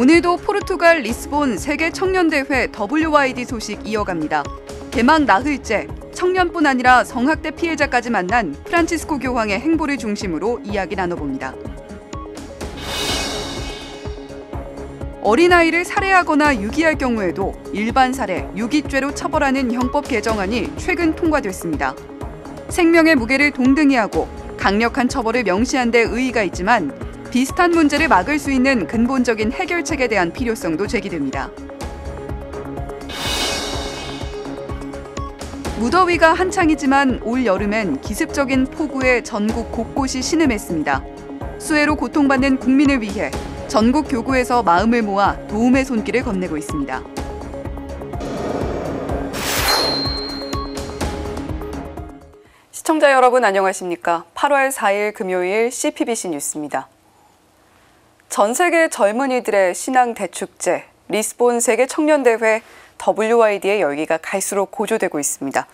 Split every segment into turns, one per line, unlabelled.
오늘도 포르투갈 리스본 세계 청년대회 WYD 소식 이어갑니다. 개막 나흘째 청년뿐 아니라 성학대 피해자까지 만난 프란치스코 교황의 행보를 중심으로 이야기 나눠봅니다. 어린아이를 살해하거나 유기할 경우에도 일반 살해, 유기죄로 처벌하는 형법 개정안이 최근 통과됐습니다. 생명의 무게를 동등히 하고 강력한 처벌을 명시한 데 의의가 있지만 비슷한 문제를 막을 수 있는 근본적인 해결책에 대한 필요성도 제기됩니다. 무더위가 한창이지만 올 여름엔 기습적인 폭우에 전국 곳곳이 신음했습니다. 수해로 고통받는 국민을 위해 전국 교구에서 마음을 모아 도움의 손길을 건네고 있습니다. 시청자 여러분 안녕하십니까? 8월 4일 금요일 CPBC 뉴스입니다. 전 세계 젊은이들의 신앙 대축제 리스본 세계 청년 대회 WID의 열기가 갈수록 고조되고 있습니다.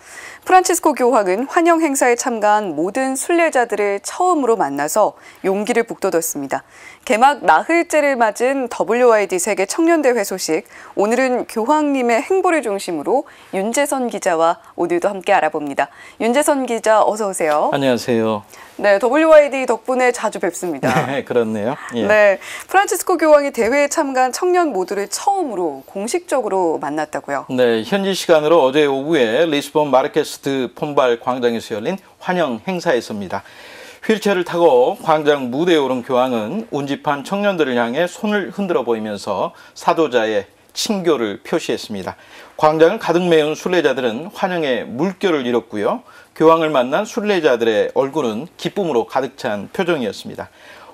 프란치스코 교황은 환영 행사에 참가한 모든 순례자들을 처음으로 만나서 용기를 북돋았습니다. 개막 나흘째를 맞은 WID 세계 청년대회 소식, 오늘은 교황님의 행보를 중심으로 윤재선 기자와 오늘도 함께 알아봅니다. 윤재선 기자 어서 오세요.
안녕하세요.
네, WID 덕분에 자주 뵙습니다.
네, 그렇네요. 예. 네,
프란치스코 교황이 대회에 참가한 청년 모두를 처음으로 공식적으로 만났다고요.
네, 현지 시간으로 어제 오후에 리스본 마르케스트 폰발 광장에서 열린 환영 행사에서입니다. 휠체어를 타고 광장 무대에 오른 교황은 운집한 청년들을 향해 손을 흔들어 보이면서 사도자의 친교를 표시했습니다. 광장을 가득 메운 순례자들은 환영의 물결을 잃었고요. 교황을 만난 순례자들의 얼굴은 기쁨으로 가득 찬 표정이었습니다.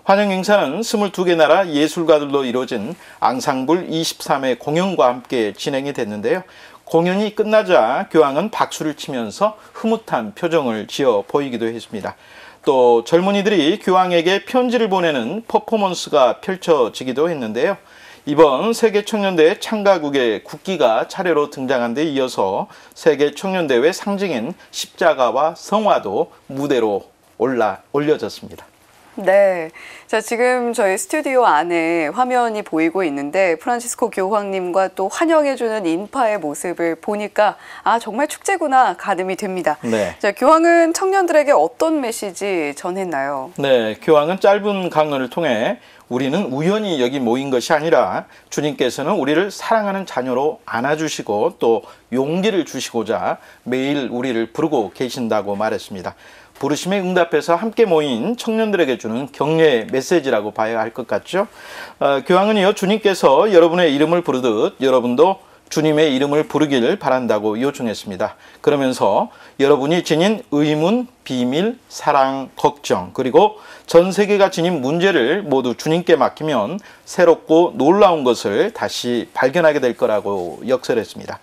환영 행사는 22개 나라 예술가들로 이루어진 앙상블 2 3의 공연과 함께 진행이 됐는데요. 공연이 끝나자 교황은 박수를 치면서 흐뭇한 표정을 지어 보이기도 했습니다. 또 젊은이들이 교황에게 편지를 보내는 퍼포먼스가 펼쳐지기도 했는데요. 이번 세계 청년대회 참가국의 국기가 차례로 등장한 데 이어서 세계 청년대회 상징인 십자가와 성화도 무대로 올라 올려졌습니다.
네. 자, 지금 저희 스튜디오 안에 화면이 보이고 있는데 프란치스코 교황님과 또 환영해주는 인파의 모습을 보니까 아, 정말 축제구나 가늠이 됩니다. 네. 자, 교황은 청년들에게 어떤 메시지 전했나요?
네. 교황은 짧은 강연을 통해 우리는 우연히 여기 모인 것이 아니라 주님께서는 우리를 사랑하는 자녀로 안아주시고 또 용기를 주시고자 매일 우리를 부르고 계신다고 말했습니다. 부르심에 응답해서 함께 모인 청년들에게 주는 격려의 메시지라고 봐야 할 것 같죠. 어, 교황은요, 주님께서 여러분의 이름을 부르듯 여러분도 주님의 이름을 부르기 바란다고 요청했습니다. 그러면서 여러분이 지닌 의문, 비밀, 사랑, 걱정, 그리고 전 세계가 지닌 문제를 모두 주님께 맡기면 새롭고 놀라운 것을 다시 발견하게 될 거라고 역설했습니다.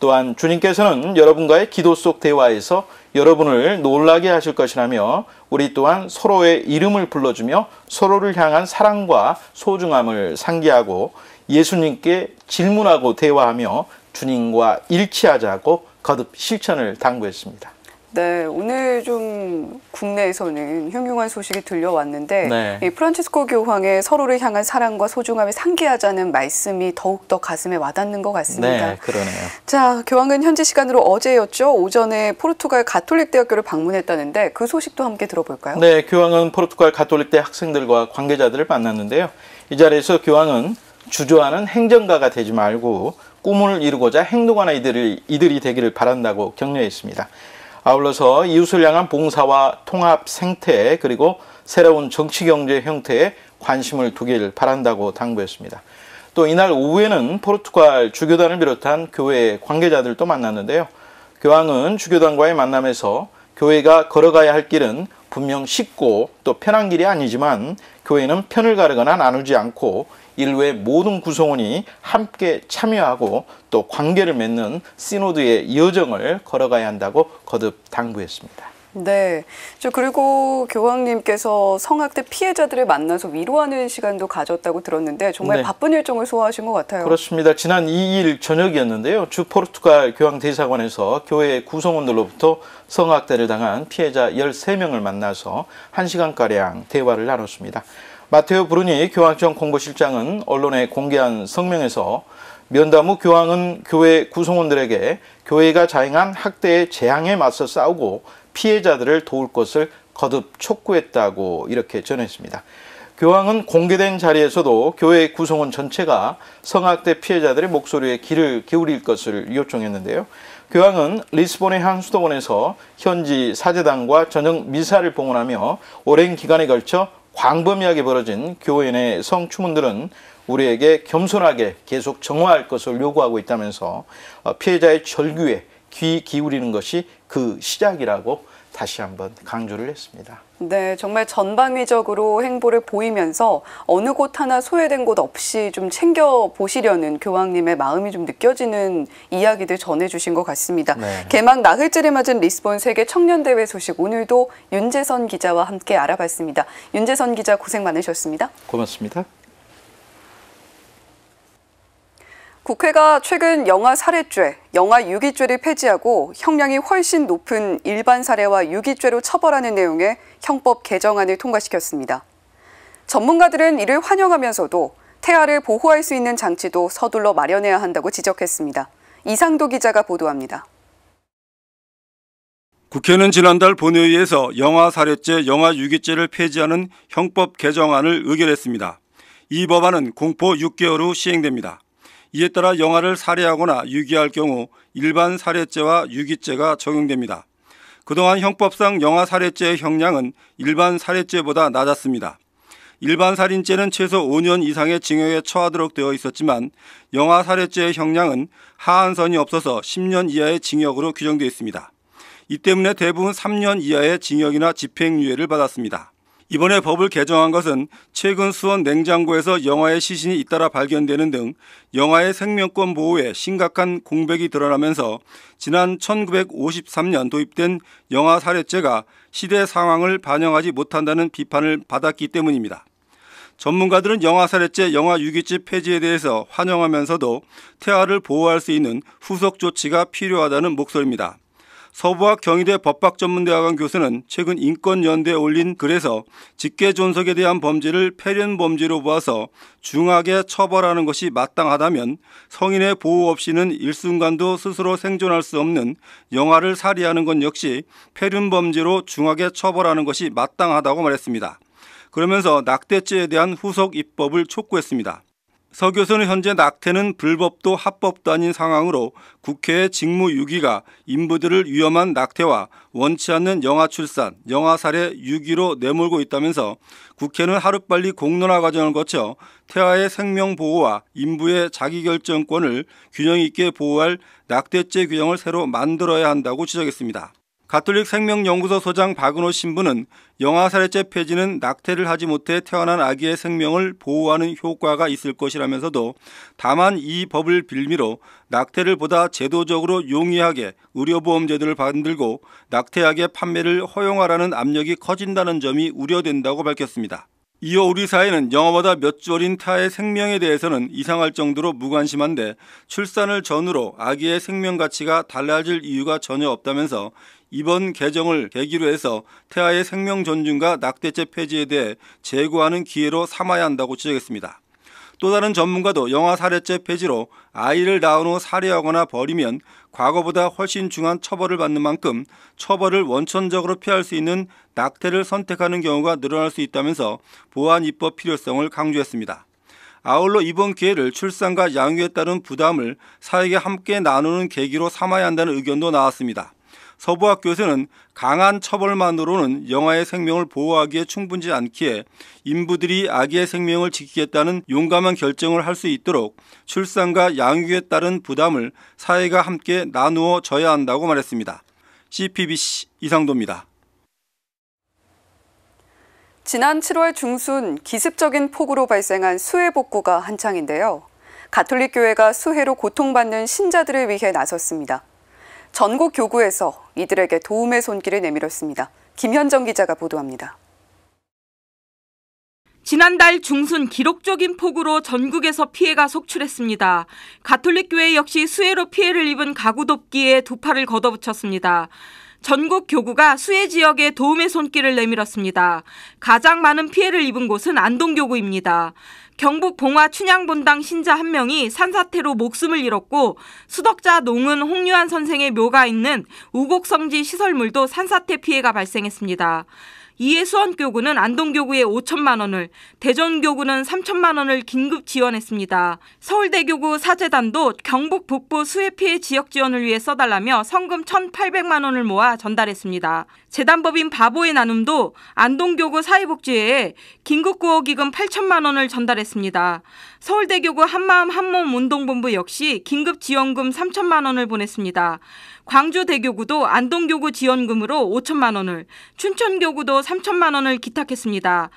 또한 주님께서는 여러분과의 기도 속 대화에서 여러분을 놀라게 하실 것이라며 우리 또한 서로의 이름을 불러주며 서로를 향한 사랑과 소중함을 상기하고 예수님께 질문하고 대화하며 주님과 일치하자고 거듭 실천을 당부했습니다.
네, 오늘 좀 국내에서는 흉흉한 소식이 들려왔는데 네. 이 프란치스코 교황의 서로를 향한 사랑과 소중함에 상기하자는 말씀이 더욱더 가슴에 와닿는 것 같습니다. 네, 그러네요. 자, 교황은 현지 시간으로 어제였죠. 오전에 포르투갈 가톨릭 대학교를 방문했다는데 그 소식도 함께 들어볼까요?
네, 교황은 포르투갈 가톨릭대 학생들과 관계자들을 만났는데요. 이 자리에서 교황은 주저하는 행정가가 되지 말고 꿈을 이루고자 행동하는 이들이, 이들이 되기를 바란다고 격려했습니다. 아울러서 이웃을 향한 봉사와 통합 생태 그리고 새로운 정치 경제 형태에 관심을 두길 바란다고 당부했습니다. 또 이날 오후에는 포르투갈 주교단을 비롯한 교회 관계자들도 만났는데요. 교황은 주교단과의 만남에서 교회가 걸어가야 할 길은 분명 쉽고 또 편한 길이 아니지만 교회는 편을 가르거나 나누지 않고 일외 모든 구성원이 함께 참여하고 또 관계를 맺는 시노드의 여정을 걸어가야 한다고 거듭 당부했습니다.
네. 저 그리고 교황님께서 성악대 피해자들을 만나서 위로하는 시간도 가졌다고 들었는데 정말 네. 바쁜 일정을 소화하신 것 같아요.
그렇습니다. 지난 2일 저녁이었는데요. 주 포르투갈 교황 대사관에서 교회 구성원들로부터 성악대를 당한 피해자 13명을 만나서 1시간가량 대화를 나눴습니다. 마테오 브루니 교황청 공보실장은 언론에 공개한 성명에서 면담 후 교황은 교회 구성원들에게 교회가 자행한 학대의 재앙에 맞서 싸우고 피해자들을 도울 것을 거듭 촉구했다고 이렇게 전했습니다. 교황은 공개된 자리에서도 교회 구성원 전체가 성학대 피해자들의 목소리에 귀를 기울일 것을 요청했는데요. 교황은 리스본의 한 수도원에서 현지 사제단과 저녁 미사를 봉헌하며 오랜 기간에 걸쳐 광범위하게 벌어진 교회 의 성추문들은 우리에게 겸손하게 계속 정화할 것을 요구하고 있다면서 어, 피해자의 절규에 귀 기울이는 것이 그 시작이라고 다시 한번 강조를 했습니다.
네, 정말 전방위적으로 행보를 보이면서 어느 곳 하나 소외된 곳 없이 좀 챙겨 보시려는 교황님의 마음이 좀 느껴지는 이야기들 전해주신 것 같습니다. 네. 개막 나흘째를 맞은 리스본 세계 청년 대회 소식 오늘도 윤재선 기자와 함께 알아봤습니다. 윤재선 기자 고생 많으셨습니다. 고맙습니다. 국회가 최근 영아 살해죄, 영아 유기죄를 폐지하고 형량이 훨씬 높은 일반 살해와 유기죄로 처벌하는 내용의 형법 개정안을 통과시켰습니다. 전문가들은 이를 환영하면서도 태아를 보호할 수 있는 장치도 서둘러 마련해야 한다고 지적했습니다. 이상도 기자가 보도합니다.
국회는 지난달 본회의에서 영아 살해죄, 영아 유기죄를 폐지하는 형법 개정안을 의결했습니다. 이 법안은 공포 6개월 후 시행됩니다. 이에 따라 영아를 살해하거나 유기할 경우 일반 살해죄와 유기죄가 적용됩니다. 그동안 형법상 영아 살해죄의 형량은 일반 살해죄보다 낮았습니다. 일반 살인죄는 최소 5년 이상의 징역에 처하도록 되어 있었지만 영아 살해죄의 형량은 하한선이 없어서 10년 이하의 징역으로 규정되어 있습니다. 이 때문에 대부분 3년 이하의 징역이나 집행유예를 받았습니다. 이번에 법을 개정한 것은 최근 수원 냉장고에서 영화의 시신이 잇따라 발견되는 등 영화의 생명권 보호에 심각한 공백이 드러나면서 지난 1953년 도입된 영화 사례죄가 시대 상황을 반영하지 못한다는 비판을 받았기 때문입니다. 전문가들은 영화 사례죄 영화 유기집 폐지에 대해서 환영하면서도 태아를 보호할 수 있는 후속 조치가 필요하다는 목소리입니다. 서부학 경희대 법학전문대학원 교수는 최근 인권연대에 올린 글에서 직계존속에 대한 범죄를 폐륜범죄로 보아서 중하게 처벌하는 것이 마땅하다면 성인의 보호 없이는 일순간도 스스로 생존할 수 없는 영아를 살해하는 건 역시 폐륜범죄로 중하게 처벌하는 것이 마땅하다고 말했습니다. 그러면서 낙대죄에 대한 후속 입법을 촉구했습니다. 서 교수는 현재 낙태는 불법도 합법도 아닌 상황으로 국회의 직무유기가 인부들을 위험한 낙태와 원치 않는 영아 출산, 영아 살해 유기로 내몰고 있다면서 국회는 하루빨리 공론화 과정을 거쳐 태아의 생명 보호와 인부의 자기결정권을 균형 있게 보호할 낙태죄 규정을 새로 만들어야 한다고 지적했습니다. 가톨릭 생명연구소 소장 박은호 신부는 영아 살해죄 폐지는 낙태를 하지 못해 태어난 아기의 생명을 보호하는 효과가 있을 것이라면서도 다만 이 법을 빌미로 낙태를 보다 제도적으로 용이하게 의료보험제도를 만들고 낙태약의 판매를 허용하라는 압력이 커진다는 점이 우려된다고 밝혔습니다. 이어 우리 사회는 영어보다몇주 어린 타의 생명에 대해서는 이상할 정도로 무관심한데 출산을 전후로 아기의 생명 가치가 달라질 이유가 전혀 없다면서 이번 개정을 계기로 해서 태아의 생명 존중과 낙태죄 폐지에 대해 제고하는 기회로 삼아야 한다고 지적했습니다. 또 다른 전문가도 영아 살해죄 폐지로 아이를 낳은 후 살해하거나 버리면 과거보다 훨씬 중한 처벌을 받는 만큼 처벌을 원천적으로 피할 수 있는 낙태를 선택하는 경우가 늘어날 수 있다면서 보완 입법 필요성을 강조했습니다. 아울러 이번 기회를 출산과 양육에 따른 부담을 사회에 함께 나누는 계기로 삼아야 한다는 의견도 나왔습니다. 서부학교에서는 강한 처벌만으로는 영아의 생명을 보호하기에 충분치 않기에 인부들이 아기의 생명을 지키겠다는 용감한 결정을 할 수 있도록 출산과 양육에 따른 부담을 사회가 함께 나누어 져야 한다고 말했습니다. CPBC 이상도입니다.
지난 7월 중순 기습적인 폭우로 발생한 수해 복구가 한창인데요. 가톨릭 교회가 수해로 고통받는 신자들을 위해 나섰습니다. 전국 교구에서 이들에게 도움의 손길을 내밀었습니다. 김현정 기자가 보도합니다.
지난달 중순 기록적인 폭우로 전국에서 피해가 속출했습니다. 가톨릭교회 역시 수해로 피해를 입은 가구 돕기에 두 팔을 걷어붙였습니다. 전국 교구가 수해 지역에 도움의 손길을 내밀었습니다. 가장 많은 피해를 입은 곳은 안동교구입니다. 경북 봉화 춘향본당 신자 한 명이 산사태로 목숨을 잃었고 수덕자 농은 홍유한 선생의 묘가 있는 우곡성지 시설물도 산사태 피해가 발생했습니다. 이에 수원교구는 안동교구에 5천만 원을, 대전교구는 3천만 원을 긴급 지원했습니다. 서울대교구 사재단도 경북 북부 수해 피해 지역 지원을 위해 써달라며 성금 1,800만 원을 모아 전달했습니다. 재단법인 바보의 나눔도 안동교구 사회복지회에 긴급구호기금 8천만 원을 전달했습니다. 서울대교구 한마음 한몸 운동본부 역시 긴급지원금 3천만 원을 보냈습니다. 광주대교구도 안동교구 지원금으로 5천만 원을, 춘천교구도 3천만 원을 기탁했습니다.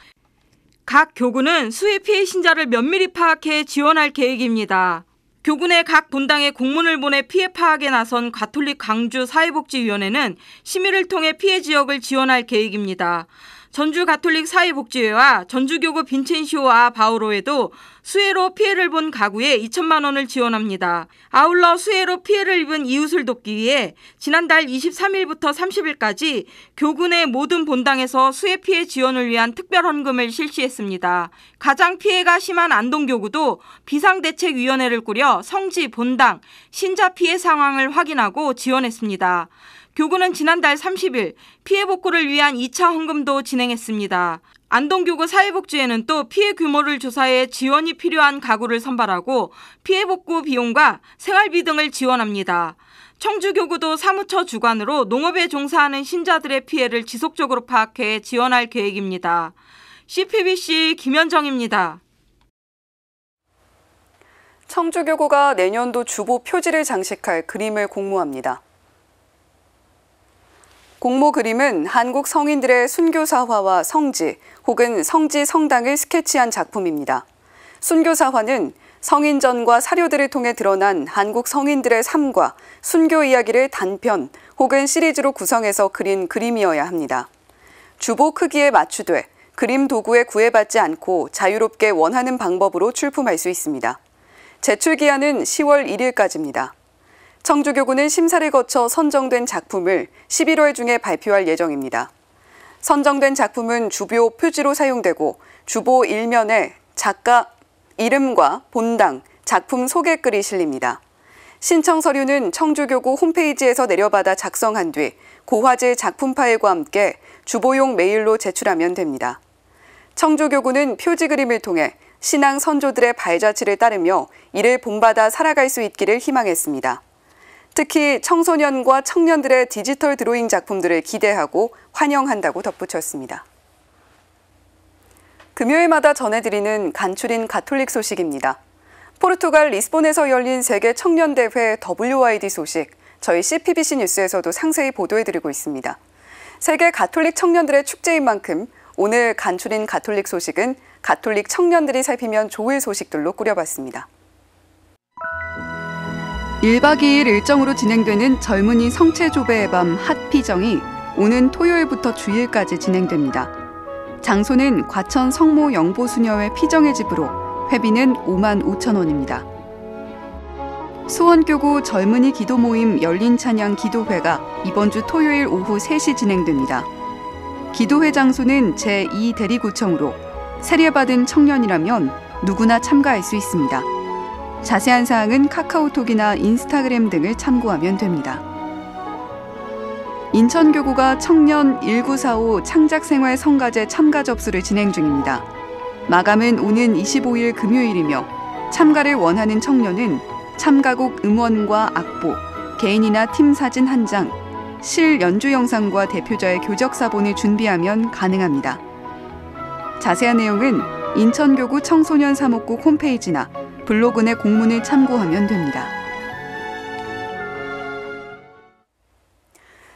각 교구는 수해 피해 신자를 면밀히 파악해 지원할 계획입니다. 교군의 각 본당에 공문을 보내 피해 파악에 나선 가톨릭 광주 사회복지위원회는 심의를 통해 피해 지역을 지원할 계획입니다. 전주 가톨릭 사회복지회와 전주교구 빈첸시오와 바오로에도 수해로 피해를 본 가구에 2천만 원을 지원합니다. 아울러 수해로 피해를 입은 이웃을 돕기 위해 지난달 23일부터 30일까지 교군의 모든 본당에서 수해 피해 지원을 위한 특별 헌금을 실시했습니다. 가장 피해가 심한 안동교구도 비상대책위원회를 꾸려 성지 본당 신자 피해 상황을 확인하고 지원했습니다. 교구는 지난달 30일 피해 복구를 위한 2차 헌금도 진행했습니다. 안동교구 사회복지회는 또 피해 규모를 조사해 지원이 필요한 가구를 선발하고 피해 복구 비용과 생활비 등을 지원합니다. 청주교구도 사무처 주관으로 농업에 종사하는 신자들의 피해를 지속적으로 파악해 지원할 계획입니다. CPBC 김현정입니다.
청주교구가 내년도 주보 표지를 장식할 그림을 공모합니다. 공모 그림은 한국 성인들의 순교사화와 성지 혹은 성지 성당을 스케치한 작품입니다. 순교사화는 성인전과 사료들을 통해 드러난 한국 성인들의 삶과 순교 이야기를 단편 혹은 시리즈로 구성해서 그린 그림이어야 합니다. 주보 크기에 맞추되 그림 도구에 구애받지 않고 자유롭게 원하는 방법으로 출품할 수 있습니다. 제출 기한은 10월 1일까지입니다. 청주교구는 심사를 거쳐 선정된 작품을 11월 중에 발표할 예정입니다. 선정된 작품은 주요 표지로 사용되고 주보 1면에 작가 이름과 본당, 작품 소개글이 실립니다. 신청 서류는 청주교구 홈페이지에서 내려받아 작성한 뒤 고화질 작품 파일과 함께 주보용 메일로 제출하면 됩니다. 청주교구는 표지 그림을 통해 신앙 선조들의 발자취를 따르며 이를 본받아 살아갈 수 있기를 희망했습니다. 특히 청소년과 청년들의 디지털 드로잉 작품들을 기대하고 환영한다고 덧붙였습니다. 금요일마다 전해드리는 간추린 가톨릭 소식입니다. 포르투갈 리스본에서 열린 세계 청년대회 WID 소식, 저희 CPBC 뉴스에서도 상세히 보도해드리고 있습니다. 세계 가톨릭 청년들의 축제인 만큼 오늘 간추린 가톨릭 소식은 가톨릭 청년들이 살피면 좋을 소식들로 꾸려봤습니다. 1박 2일 일정으로 진행되는 젊은이 성체조배의 밤 핫피정이 오는 토요일부터 주일까지 진행됩니다. 장소는 과천 성모 영보수녀회 피정의 집으로 회비는 5만 5천 원입니다. 수원교구 젊은이 기도 모임 열린 찬양 기도회가 이번 주 토요일 오후 3시 진행됩니다. 기도회 장소는 제2대리구청으로 세례받은 청년이라면 누구나 참가할 수 있습니다. 자세한 사항은 카카오톡이나 인스타그램 등을 참고하면 됩니다. 인천교구가 청년 1945 창작생활 성가제 참가 접수를 진행 중입니다. 마감은 오는 25일 금요일이며 참가를 원하는 청년은 참가곡 음원과 악보, 개인이나 팀 사진 한 장, 실 연주 영상과 대표자의 교적 사본을 준비하면 가능합니다. 자세한 내용은 인천교구 청소년 사목국 홈페이지나 블로그 내 공문을 참고하면 됩니다.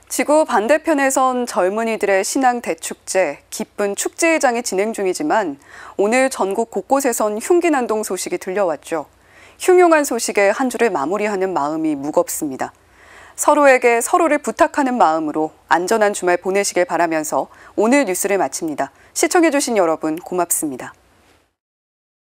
지구 반대편에선 젊은이들의 신앙 대축제, 기쁜 축제의 장이 진행 중이지만 오늘 전국 곳곳에선 흉기난동 소식이 들려왔죠. 흉흉한 소식에 한 주를 마무리하는 마음이 무겁습니다. 서로에게 서로를 부탁하는 마음으로 안전한 주말 보내시길 바라면서 오늘 뉴스를 마칩니다. 시청해주신 여러분 고맙습니다.